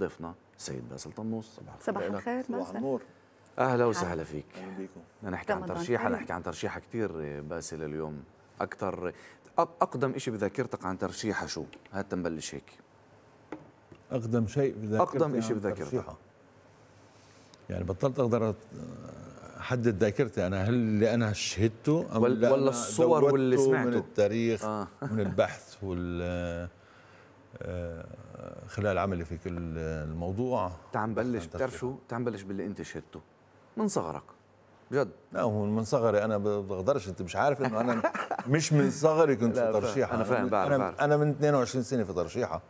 ضيفنا السيد باسل طنوس صباح الخير صباح الخير صباح النور اهلا وسهلا فيك اهلا بيكم طيب. نحكي عن ترشيح نحكي عن ترشيحة كثير باسل اليوم اكثر اقدم شيء بذاكرتك عن ترشيحة شو؟ هات نبلش هيك اقدم شيء بذاكرتك اقدم شيء بذاكرتك يعني بطلت اقدر احدد ذاكرتي انا هل اللي انا شهدته ام ولا الصور واللي سمعته من التاريخ آه. من البحث وال خلال عملي في كل الموضوع تعال نبلش بتعرف شو؟ تعال نبلش باللي انت شهدته من صغرك بجد لا هو من صغري انا بقدرش انت مش عارف انه انا مش من صغري كنت في ترشيحه انا فاهم بعرف أنا, بعرف. انا من 22 سنه في ترشيحه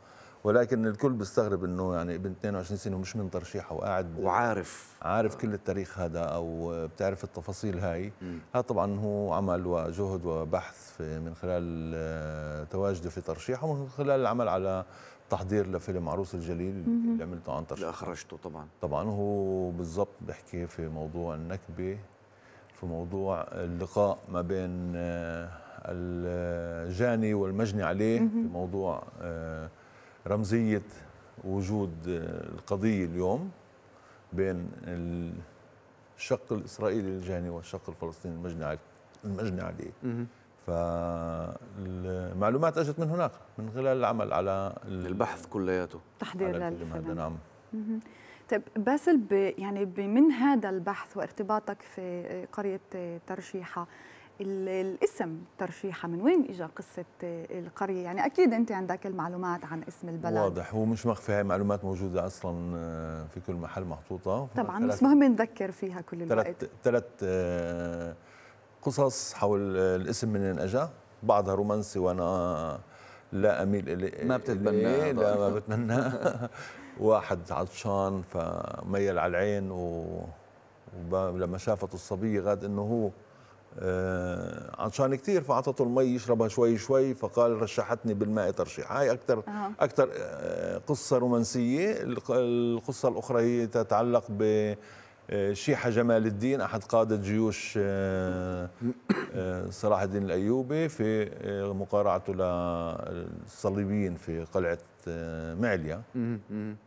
ولكن الكل بيستغرب انه يعني ابن 22 سنه ومش من ترشيحه وقاعد وعارف عارف كل التاريخ هذا او بتعرف التفاصيل هاي هذا طبعا هو عمل وجهد وبحث من خلال آه، تواجده في ترشيحه ومن خلال العمل على تحضير لفيلم عروس الجليل اللي عملته عن اللي اخرجته طبعا طبعا هو بالضبط بحكي في موضوع النكبه في موضوع اللقاء ما بين آه، الجاني والمجني عليه في موضوع آه، رمزيه وجود آه، القضيه اليوم بين الشق الاسرائيلي الجاني والشق الفلسطيني المجني عليه المجني عليه فالمعلومات اجت من هناك من خلال العمل على البحث كلياته تحضير للفيلم نعم طيب باسل ب يعني من هذا البحث وارتباطك في قريه ترشيحه الاسم ترشيحة من وين اجى قصة القرية يعني أكيد أنت عندك المعلومات عن اسم البلد واضح هو مش مخفي هاي معلومات موجودة أصلا آه، في كل محل محطوطة طبعا بس مهم نذكر فيها كل الوقت ثلاث آه، قصص حول الاسم من اجا بعضها رومانسي وانا لا اميل اليه ما بتتبنى لا ما بتمناه واحد عطشان فميل على العين و... ولما شافته الصبيه غاد انه هو آه، عطشان كثير فاعطته المي يشربها شوي شوي فقال رشحتني بالماء ترشيح هاي اكثر أه. اكثر قصه رومانسيه القصه الاخرى هي تتعلق ب شيحة جمال الدين أحد قادة جيوش آه، آه، صلاح الدين الأيوبي في آه، مقارعته للصليبيين في قلعة معليا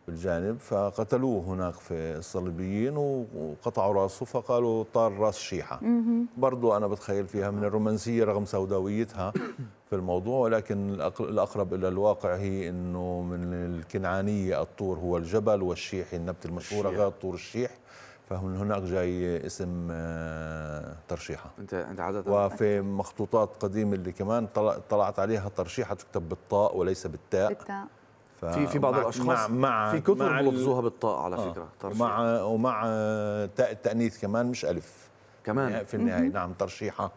بالجانب فقتلوه هناك في الصليبيين وقطعوا راسه فقالوا طار راس شيحة برضو أنا بتخيل فيها من الرومانسية رغم سوداويتها في الموضوع ولكن الأقرب إلى الواقع هي أنه من الكنعانية الطور هو الجبل والشيح النبت المشهورة غير طور الشيح فمن هناك جاي اسم آه، ترشيحه انت انت عاده وفي مخطوطات قديمه اللي كمان طلعت عليها ترشيحه تكتب بالطاء وليس بالتاء بالتاء ف... في في بعض مع الاشخاص مع, مع في كثر بلفظوها ال... بالطاء على آه فكره ترشيحة. ومع ومع آه، تاء التانيث كمان مش الف كمان في النهايه نعم ترشيحه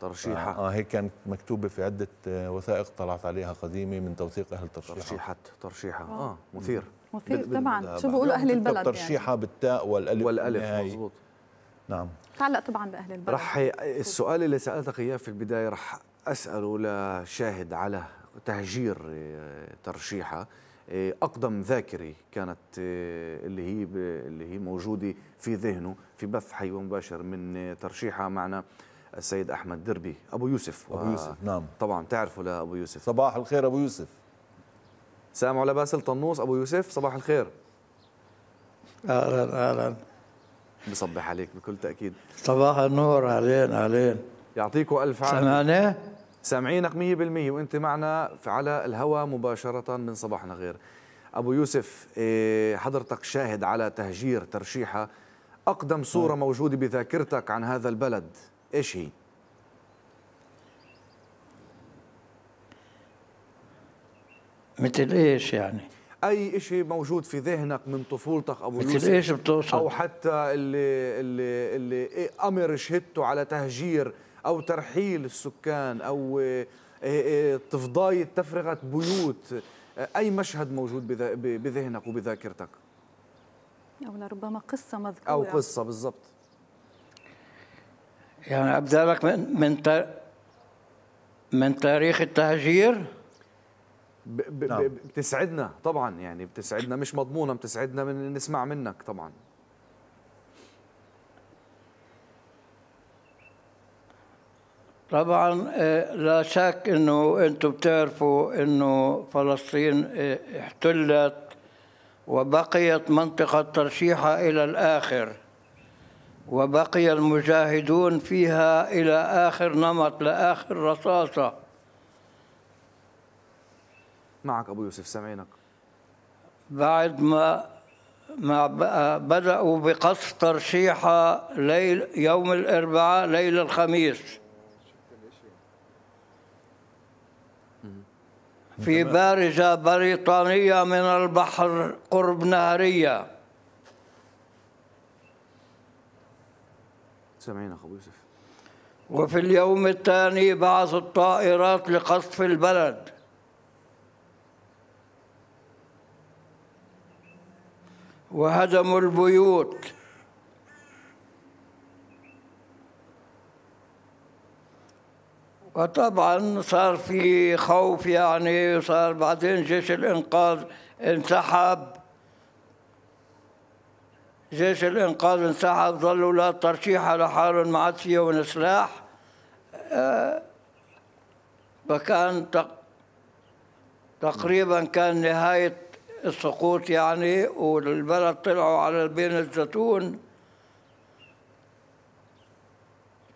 ترشيحه اه, آه، هي كانت مكتوبه في عده وثائق طلعت عليها قديمه من توثيق اهل ترشيحه ترشيحه ترشيحه اه مثير وثيق طبعا شو بيقولوا اهل البلد ترشيحها يعني. بالتاء والالف والالف مضبوط نعم تعلق طبعا باهل البلد رح السؤال اللي سالتك اياه في البدايه رح اساله لشاهد على تهجير آه، ترشيحها آه، اقدم ذاكره كانت آه، اللي هي اللي هي موجوده في ذهنه في بث حي ومباشر من ترشيحها معنا السيد احمد دربي ابو يوسف ابو يوسف نعم طبعا تعرفوا لابو يوسف صباح الخير ابو يوسف سلام على باسل طنوس ابو يوسف صباح الخير اهلا اهلا بصبح عليك بكل تاكيد صباح النور علينا علينا يعطيكم الف عافيه سمعنا سامعينك 100% وانت معنا على الهواء مباشره من صباحنا غير ابو يوسف إيه، حضرتك شاهد على تهجير ترشيحه اقدم صوره نعم. موجوده بذاكرتك عن هذا البلد ايش هي مثل ايش يعني؟ اي شيء موجود في ذهنك من طفولتك ابو مثل يوسف ايش بتوصل؟ او حتى اللي اللي اللي امر شهدته على تهجير او ترحيل السكان او آه، آه، تفضاية تفرغة بيوت آه، أي مشهد موجود بذهنك وبذاكرتك أو لربما قصة مذكورة أو قصة بالضبط يعني أبدالك من من من تاريخ التهجير ب... نعم. بتسعدنا طبعا يعني بتسعدنا مش مضمونه بتسعدنا من نسمع منك طبعا طبعا آه، لا شك انه انتم بتعرفوا انه فلسطين آه، احتلت وبقيت منطقه ترشيحه الى الاخر وبقي المجاهدون فيها الى اخر نمط لاخر رصاصه معك أبو يوسف سامعينك بعد ما ما بدأوا بقصف ترشيحة ليل يوم الأربعاء ليل الخميس في بارجة بريطانية من البحر قرب نهرية سامعينك أبو يوسف وفي اليوم الثاني بعث الطائرات لقصف البلد وهدموا البيوت وطبعا صار في خوف يعني صار بعدين جيش الانقاذ انسحب جيش الانقاذ انسحب ظلوا لا ترشيح على حالهم ما عاد فيهم سلاح فكان آه، تقريبا كان نهايه السقوط يعني والبلد طلعوا على بين الزيتون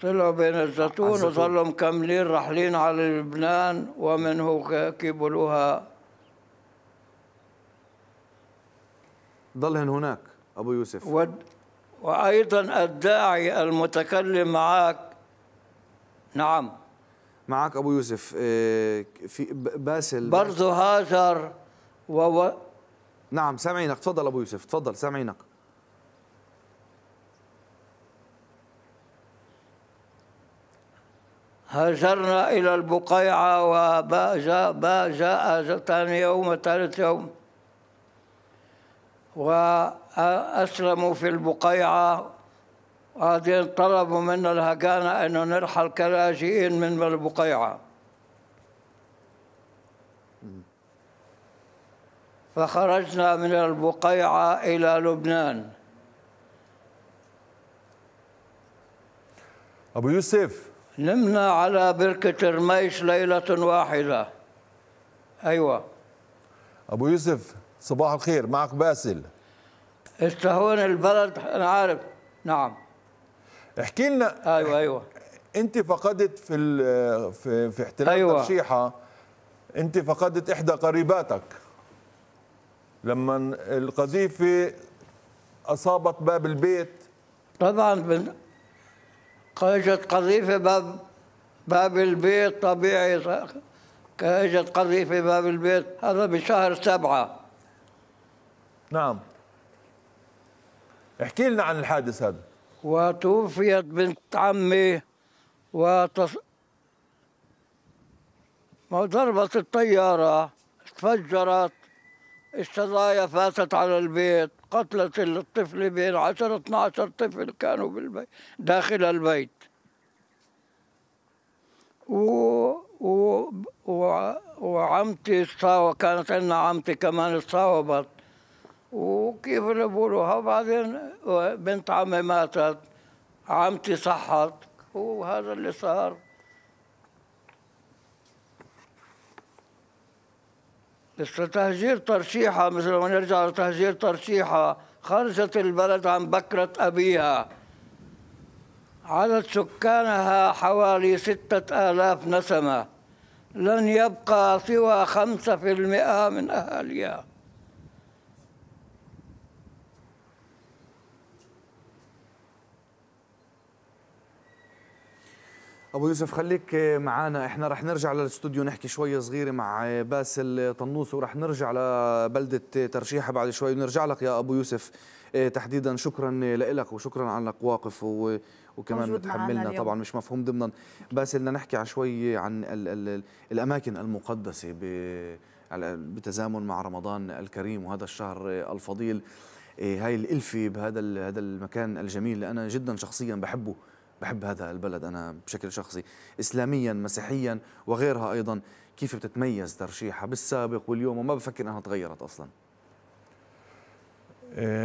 طلعوا بين الزيتون وظلوا مكملين راحلين على لبنان ومنه كيبولوها ضلهن هناك أبو يوسف و... وأيضا الداعي المتكلم معك نعم معك أبو يوسف إيه، في باسل برضه هاجر و... نعم سامعينك تفضل ابو يوسف تفضل سامعينك هاجرنا إلى البقيعة باجا ثاني يوم وثالث يوم وأسلموا في البقيعة وبعدين طلبوا منا الهجانة أنه نرحل كلاجئين من البقيعة فخرجنا من البقيعة إلى لبنان أبو يوسف نمنا على بركة رميش ليلة واحدة أيوة أبو يوسف صباح الخير معك باسل استهون البلد أنا عارف نعم احكي لنا أيوة أيوة أنت فقدت في في, في احتلال أيوة. ترشيحة أنت فقدت إحدى قريباتك لما القذيفه اصابت باب البيت طبعا اجت قذيفه باب باب البيت طبيعي اجت قذيفه باب البيت هذا بشهر سبعه نعم احكي لنا عن الحادث هذا وتوفيت بنت عمي وتص... ضربت الطيارة تفجرت الشظايا فاتت على البيت قتلت الطفل بين 10 12 طفل كانوا بالبيت داخل البيت و... و... و... وعمتي الصاوة كانت عندنا عمتي كمان تصاوبت وكيف اللي بقولوها بعدين بنت عمي ماتت عمتي صحت وهذا اللي صار تهجير ترشيحة مثل ما نرجع لتهجير ترشيحة خرجت البلد عن بكرة أبيها عدد سكانها حوالي ستة آلاف نسمة لن يبقى سوى خمسة في المئة من أهاليها ابو يوسف خليك معنا احنا رح نرجع للاستوديو نحكي شوي صغيره مع باسل طنوس ورح نرجع لبلده ترشيحه بعد شوي ونرجع لك يا ابو يوسف إيه، تحديدا شكرا لك وشكرا على واقف وكمان بتحملنا طبعا مش مفهوم ضمنا باسل بدنا نحكي عن شوي عن الـ الـ الاماكن المقدسه بتزامن مع رمضان الكريم وهذا الشهر الفضيل إيه، هاي الالفه بهذا هذا المكان الجميل اللي انا جدا شخصيا بحبه بحب هذا البلد أنا بشكل شخصي إسلاميا مسيحيا وغيرها أيضا كيف بتتميز ترشيحها بالسابق واليوم وما بفكر أنها تغيرت أصلا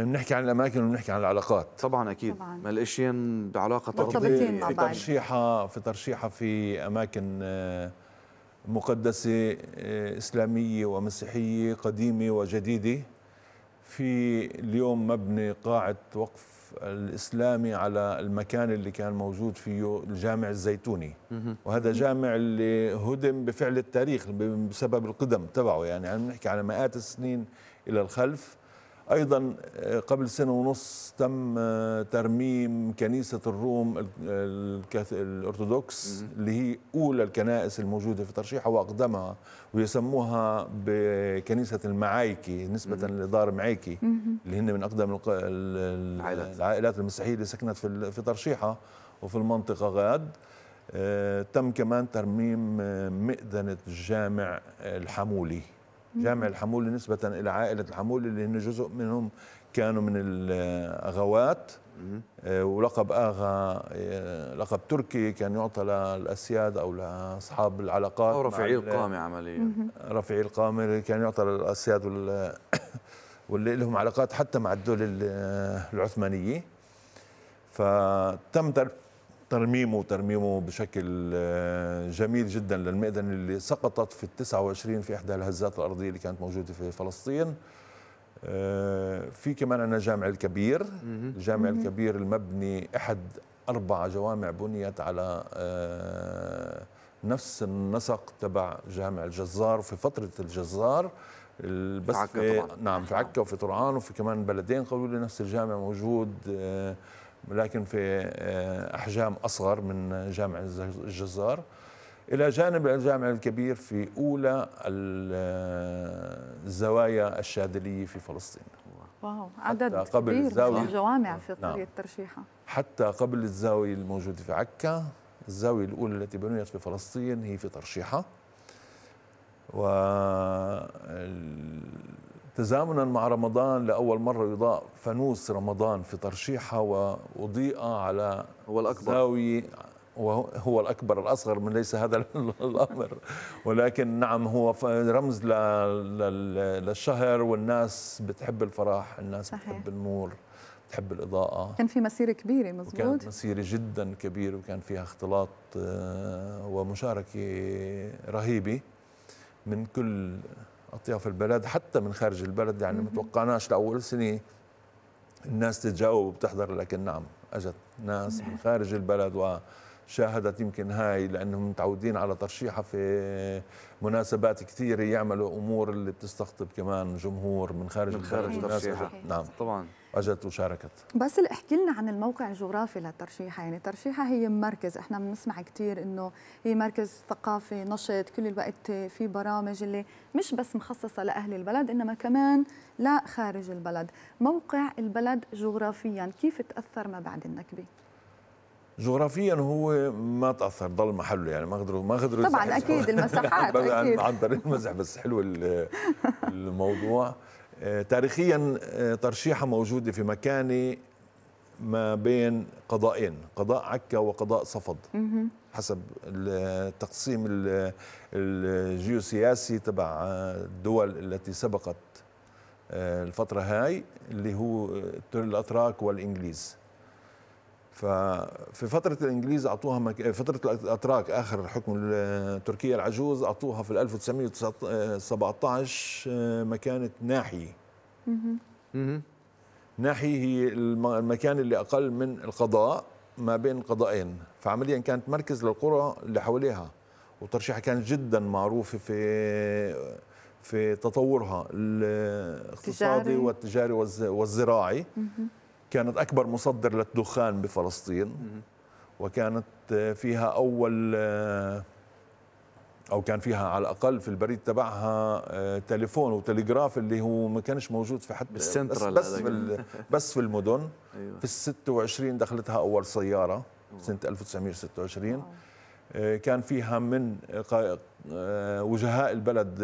بنحكي آه، عن الاماكن وبنحكي عن العلاقات طبعا اكيد طبعا. ما الاشياء بعلاقه مرتبطين مع بعض ترشيحها في ترشيحها في اماكن آه، مقدسه آه، اسلاميه ومسيحيه قديمه وجديده في اليوم مبني قاعه وقف الإسلامي على المكان اللي كان موجود فيه الجامع الزيتوني وهذا جامع اللي هدم بفعل التاريخ بسبب القدم تبعه يعني عم نحكي على مئات السنين إلى الخلف ايضا آه، قبل سنه ونص تم آه، ترميم كنيسه الروم الارثوذكس اللي هي اولى الكنائس الموجوده في ترشيحه واقدمها ويسموها بكنيسه المعايكي نسبه لدار معيكي اللي هن من اقدم العائلات المسيحيه اللي سكنت في ترشيحه وفي المنطقه غاد آه، تم كمان ترميم مئذنه الجامع الحمولي جامع الحمولي نسبة إلى عائلة الحمولي اللي هن جزء منهم كانوا من الأغوات آه، ولقب آغا آه، لقب تركي كان يعطى للأسياد أو لأصحاب العلاقات أو رفيعي القامة عمليا رفيعي القامة كان يعطى للأسياد وال واللي لهم علاقات حتى مع الدول العثمانية فتم ترميمه وترميمه بشكل آه، جميل جدا للمئذنة اللي سقطت في ال 29 في إحدى الهزات الأرضية اللي كانت موجودة في فلسطين آه، في كمان عندنا جامع الكبير الجامع الكبير المبني أحد أربع جوامع بنيت على آه، نفس النسق تبع جامع الجزار في فترة الجزار بس في, عكا في نعم في عكا وفي طرعان وفي كمان بلدين قالوا لي نفس الجامع موجود لكن في آه، أحجام أصغر من جامع الجزار إلى جانب الجامع الكبير في أولى آه، الزوايا الشاذلية في فلسطين واو عدد قبل كبير الزاوية من الجوامع في نعم. قرية نعم. ترشيحة حتى قبل الزاوية الموجودة في عكا الزاوية الأولى التي بنيت في فلسطين هي في ترشيحة و تزامنا مع رمضان لأول مرة يضاء فانوس رمضان في ترشيحها وأضيء على هو الأكبر زاوية وهو الأكبر الأصغر من ليس هذا الأمر ولكن نعم هو رمز للشهر والناس بتحب الفرح الناس صحيح. بتحب النور بتحب الإضاءة كان في مسيرة كبيرة مزبوط كانت مسيرة جدا كبيرة وكان فيها اختلاط آه، ومشاركة رهيبة من كل اطياف البلد حتى من خارج البلد يعني ما توقعناش لاول سنه الناس تتجاوب وبتحضر لكن نعم اجت ناس من نعم. خارج البلد شاهدت يمكن هاي لانهم متعودين على ترشيحها في مناسبات كثيره يعملوا امور اللي بتستقطب كمان جمهور من خارج من خارج ترشيحها نعم طبعا اجت وشاركت بس احكي لنا عن الموقع الجغرافي للترشيحه يعني ترشيحها هي مركز احنا بنسمع كثير انه هي مركز ثقافي نشط كل الوقت في برامج اللي مش بس مخصصه لاهل البلد انما كمان لخارج البلد موقع البلد جغرافيا كيف تاثر ما بعد النكبه جغرافيا هو ما تاثر ضل محله يعني ما قدروا ما قدروا طبعا اكيد المساحات اكيد عن طريق المزح بس حلو الموضوع آه، تاريخيا آه، ترشيحه موجوده في مكان ما بين قضائين قضاء عكا وقضاء صفد حسب التقسيم الجيوسياسي تبع الدول التي سبقت آه، الفتره هاي اللي هو الاتراك والانجليز ففي فتره الانجليز اعطوها مك... فتره الاتراك اخر حكم تركيا العجوز اعطوها في 1917 آه، آه، مكانه ناحية ناحية هي المكان اللي اقل من القضاء ما بين قضائين فعمليا كانت مركز للقرى اللي حواليها وترشيحها كان جدا معروفه في في تطورها الاقتصادي والتجاري والزراعي كانت أكبر مصدر للدخان بفلسطين وكانت آه، فيها أول آه، أو كان فيها على الأقل في البريد تبعها آه، تليفون وتليغراف اللي هو ما كانش موجود في حتى بس, بس, بس في المدن أيوه. في ال 26 دخلتها أول سيارة سنة 1926 كان فيها من وجهاء البلد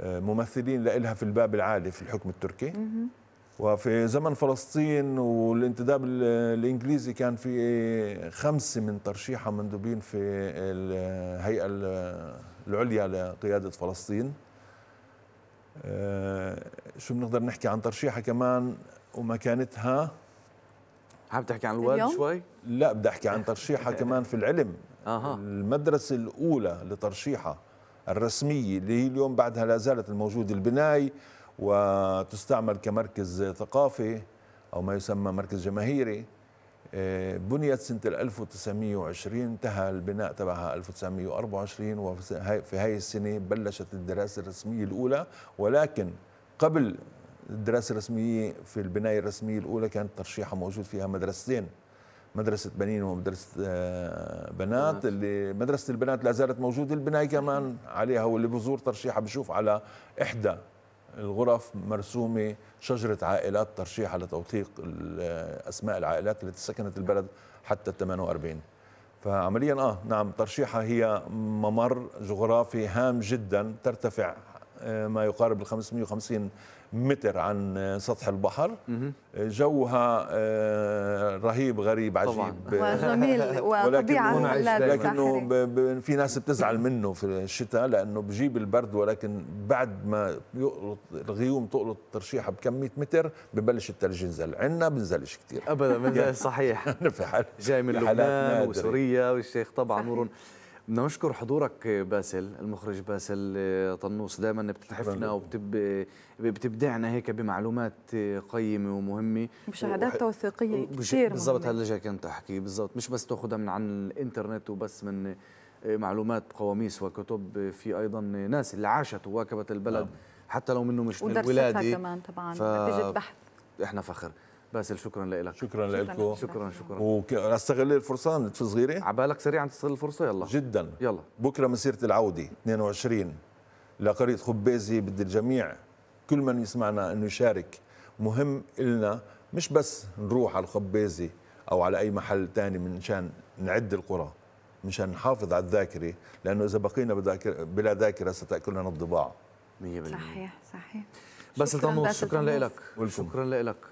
ممثلين لها في الباب العالي في الحكم التركي وفي زمن فلسطين والانتداب الانجليزي كان في خمسه من ترشيحها مندوبين في الهيئه العليا لقياده فلسطين آه، شو بنقدر نحكي عن ترشيحها كمان ومكانتها حابب تحكي عن الوالد شوي؟ لا بدي احكي عن ترشيحها كمان في العلم أها. المدرسه الاولى لترشيحها الرسميه اللي هي اليوم بعدها لا زالت الموجوده البناي وتستعمل كمركز ثقافي أو ما يسمى مركز جماهيري آه، بنيت سنة 1920 انتهى البناء تبعها 1924 وفي هاي السنة بلشت الدراسة الرسمية الأولى ولكن قبل الدراسة الرسمية في البناية الرسمية الأولى كانت ترشيحة موجود فيها مدرستين مدرسة بنين ومدرسة آه، بنات اللي مدرسة البنات لا زالت موجودة البناية كمان عليها واللي بزور ترشيحة بشوف على إحدى الغرف مرسومه شجره عائلات ترشيح على توثيق اسماء العائلات التي سكنت البلد حتى 48 فعمليا اه نعم ترشيحها هي ممر جغرافي هام جدا ترتفع ما يقارب ال 550 متر عن سطح البحر جوها آه، رهيب غريب عجيب طبعاً. وجميل وطبيعة لكنه في ناس بتزعل منه في الشتاء لأنه بجيب البرد ولكن بعد ما يقلط الغيوم تقلط ترشيحها بكم 100 متر ببلش الثلج ينزل عندنا بنزلش كثير أبدا صحيح يعني في حال جاي من لبنان وسوريا والشيخ طبعا نور بدنا نشكر حضورك باسل المخرج باسل طنوس دائما بتتحفنا وبتب بتبدعنا هيك بمعلومات قيمه ومهمه مشاهدات توثيقيه كثير بالضبط هلا جاي كنت احكي بالضبط مش بس تاخذها من عن الانترنت وبس من آه، معلومات قواميس وكتب آه، في ايضا ناس اللي عاشت وواكبت البلد نعم. حتى لو منه مش من ولادي كمان طبعا ف... نتيجه بحث احنا فخر باسل شكرا لك شكرا لكم شكرا شكرا واستغل الفرصه نتف صغيره عبالك سريعا تستغل الفرصه يلا جدا يلا بكره مسيره العوده 22 لقريه خبازي بدي الجميع كل من يسمعنا انه يشارك مهم إلنا مش بس نروح على الخبازي او على اي محل ثاني من شان نعد القرى مشان نحافظ على الذاكره لانه اذا بقينا بذاكر بلا ذاكره ستاكلنا الضباع 100% صحيح صحيح بس طنوس شكرا لك شكرا لك